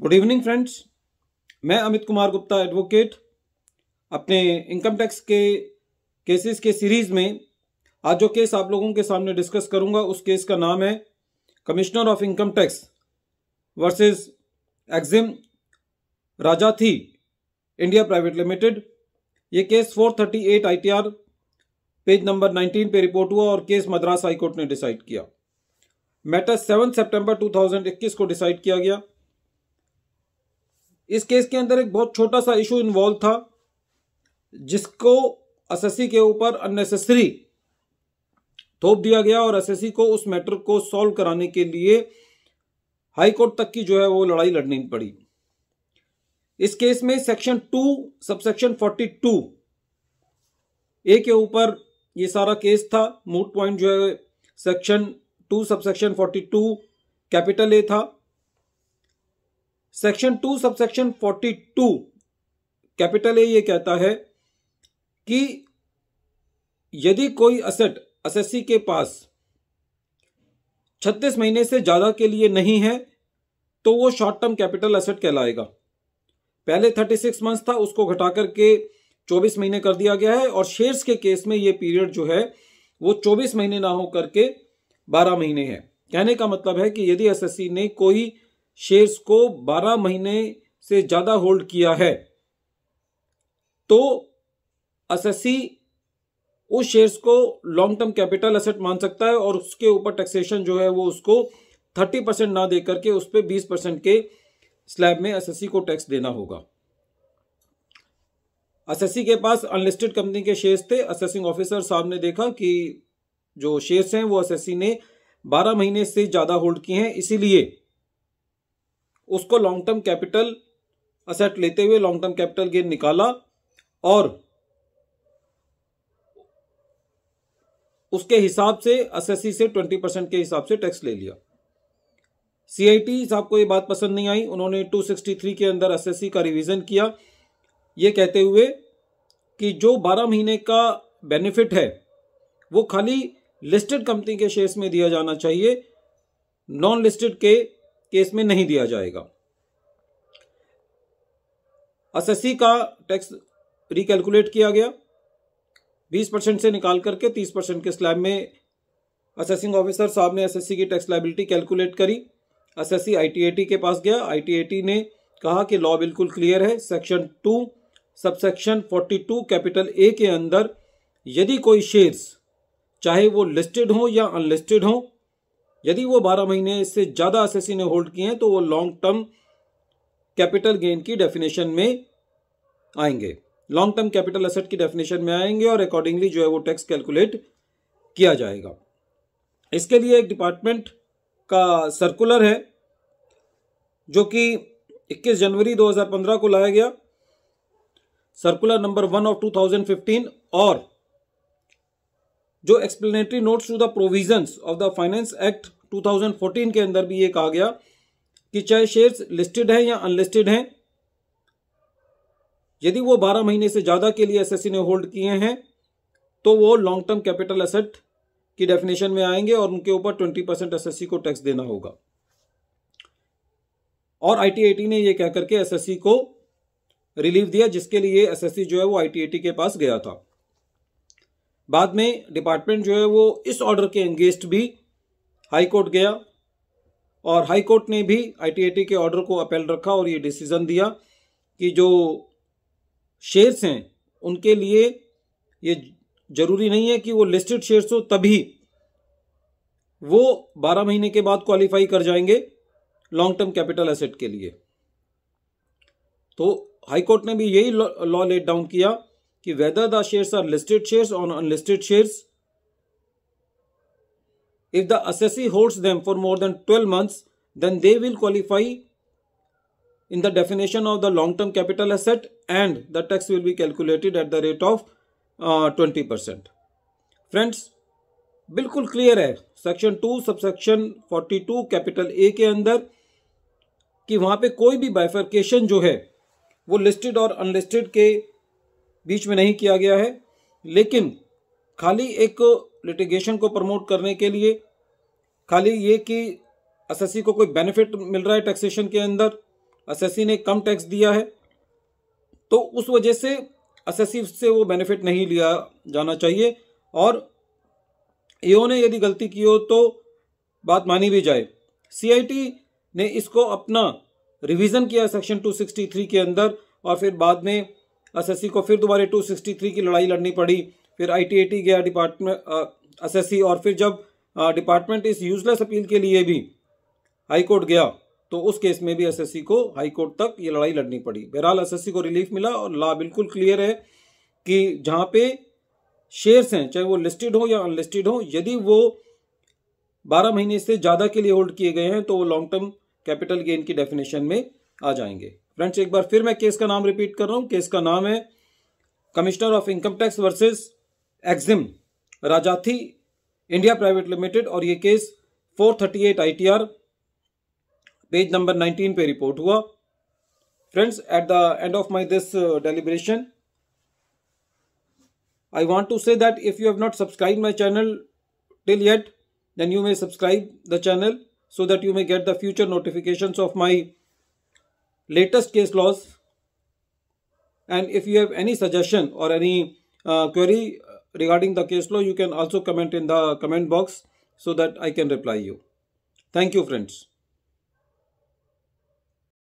Good evening friends मैं Amit Kumar Gupta advocate अपने income tax के केसेस के सीरीज़ में आज जो केस आप लोगों के सामने डिस्कस करूंगा उस केस का नाम है commissioner of income tax versus Exim Rajathi India private limited ये केस 438 आईटीआर पेज नंबर 19 पे रिपोर्ट हुआ और केस मद्रास हाईकोर्ट ने डिसाइड किया मैटर सेवन सेप्टेम्बर टू को डिसाइड किया गया इस केस के अंदर एक बहुत छोटा सा इशू इन्वॉल्व था जिसको एसएससी के ऊपर अननेसेसरी थोप दिया गया और एसएससी को उस मैटर को सॉल्व कराने के लिए हाई कोर्ट तक की जो है वो लड़ाई लड़नी पड़ी इस केस में section two subsection forty two A के ऊपर ये सारा केस था मूट पॉइंट जो है section two subsection forty two capital A था section two sub section forty two capital A ये कहता है कि यदि कोई असेट असेसी के पास 36 महीने से ज्यादा के लिए नहीं है तो वो शॉर्ट टर्म कैपिटल असेट कहलाएगा पहले 36 मंथ था उसको घटा करके 24 महीने कर दिया गया है और शेयर्स के केस में ये पीरियड जो है वो 24 महीने ना हो करके 12 महीने है कहने का मतलब है कि यदि एसएससी ने कोई शेयर्स को 12 महीने से ज़्यादा होल्ड किया है तो असेसी उस शेयर्स को लॉन्ग टर्म कैपिटल असेट मान सकता है और उसके ऊपर टैक्सेशन जो है वो उसको थर्टी परसेंट ना दे करके उस पर बीस परसेंट के स्लैब में असेसी को टैक्स देना होगा असेसी के पास अनलिस्टेड कंपनी के शेयर्स थे असेसिंग ऑफिसर साहब ने देखा कि जो शेयर्स हैं वो असेसी ने 12 महीने से ज़्यादा होल्ड किए हैं इसीलिए उसको लॉन्ग टर्म कैपिटल असेट लेते हुए लॉन्ग टर्म कैपिटल गेन निकाला और उसके हिसाब से एसएससी से ट्वेंटी परसेंट के हिसाब से टैक्स ले लिया सीआईटी साहब को ये बात पसंद नहीं आई उन्होंने 263 के अंदर एसएससी का रिवीजन किया ये कहते हुए कि जो 12 महीने का बेनिफिट है वो खाली लिस्टेड कंपनी के शेयर्स में दिया जाना चाहिए नॉन लिस्टेड के केस में नहीं दिया जाएगा असेसी का टैक्स रिकैलकुलेट किया गया 20 परसेंट से निकाल करके 30 परसेंट के स्लैब में असेसिंग ऑफिसर साहब ने एसएससी की टैक्स लाइबिलिटी कैलकुलेट करी एसएससी आईटीएटी के पास गया आईटीएटी ने कहा कि लॉ बिल्कुल क्लियर है section two subsection 42 capital A के अंदर यदि कोई शेयर्स चाहे वो लिस्टेड हो या अनलिस्टेड हो यदि वो बारह महीने से ज़्यादा एसेसी ने होल्ड किए हैं तो वो लॉन्ग टर्म कैपिटल गेन की डेफिनेशन में आएंगे लॉन्ग टर्म कैपिटल एसेट की डेफिनेशन में आएंगे और अकॉर्डिंगली जो है वो टैक्स कैलकुलेट किया जाएगा इसके लिए एक डिपार्टमेंट का सर्कुलर है जो कि 21 जनवरी 2015 को लाया गया सर्कुलर नंबर वन ऑफ 2015 और जो explanatory notes to the provisions of the finance act 2014 के अंदर भी ये कहा गया कि चाहे शेयर्स लिस्टेड हैं या अनलिस्टेड हैं यदि वो 12 महीने से ज़्यादा के लिए एसएससी ने होल्ड किए हैं तो वो लॉन्ग टर्म कैपिटल एसेट की डेफिनेशन में आएंगे और उनके ऊपर 20 परसेंट एस को टैक्स देना होगा और आई ने यह कह के एस को रिलीफ दिया जिसके लिए एस जो है वो आई के पास गया था बाद में डिपार्टमेंट जो है वो इस ऑर्डर के अंगेंस्ट भी हाई कोर्ट गया और हाई कोर्ट ने भी आईटीआईटी के ऑर्डर को अपेल रखा और ये डिसीजन दिया कि जो शेयर्स हैं उनके लिए ये जरूरी नहीं है कि वो लिस्टेड शेयर्स हो तभी वो 12 महीने के बाद क्वालिफाई कर जाएंगे लॉन्ग टर्म कैपिटल एसेट के लिए तो हाई कोर्ट ने भी यही लॉ लेट डाउन किया कि whether the shares are listed shares और unlisted shares if the assessee holds them for more than 12 months then they will qualify in the definition of the long term capital asset and the tax will be calculated at the rate of 20 percent friends बिल्कुल clear है section two subsection two capital A के अंदर कि वहां पे कोई भी bifurcation जो है वो लिस्टेड और अनलिस्टेड के बीच में नहीं किया गया है लेकिन खाली एक लिटिगेशन को प्रमोट करने के लिए खाली ये कि एस को कोई बेनिफिट मिल रहा है टैक्सेशन के अंदर एस ने कम टैक्स दिया है तो उस वजह से एस से वो बेनिफिट नहीं लिया जाना चाहिए और ईओ ने यदि गलती की हो तो बात मानी भी जाए सी ने इसको अपना रिवीजन किया सेक्शन 263 के अंदर और फिर बाद में एस को फिर दोबारा टू की लड़ाई लड़नी पड़ी फिर आई गया डिपार्टमेंट सी और फिर जब डिपार्टमेंट इस यूजलेस अपील के लिए भी हाईकोर्ट गया तो उस केस में भी एसएससी को हाईकोर्ट तक ये लड़ाई लड़नी पड़ी बहरहाल एसएससी को रिलीफ मिला और ला बिल्कुल क्लियर है कि जहाँ पे शेयर्स हैं चाहे वो लिस्टेड हो या अनलिस्टेड हो यदि वो बारह महीने से ज़्यादा के लिए होल्ड किए गए हैं तो वो लॉन्ग टर्म कैपिटल गेन की डेफिनेशन में आ जाएंगे फ्रेंड्स एक बार फिर मैं केस का नाम रिपीट कर रहा हूं केस का नाम है commissioner of income tax versus Exim Rajathi India private limited और ये केस 438 आईटीआर पेज नंबर 19 पे रिपोर्ट हुआ friends at the end of my this deliberation I want to say that if you have not subscribe my channel till yet then you may subscribe the channel so that you may get the future notification of my latest case laws and if you have any suggestion or any uh, query uh, regarding the case law you can also comment in the comment box so that I can reply you. Thank you friends.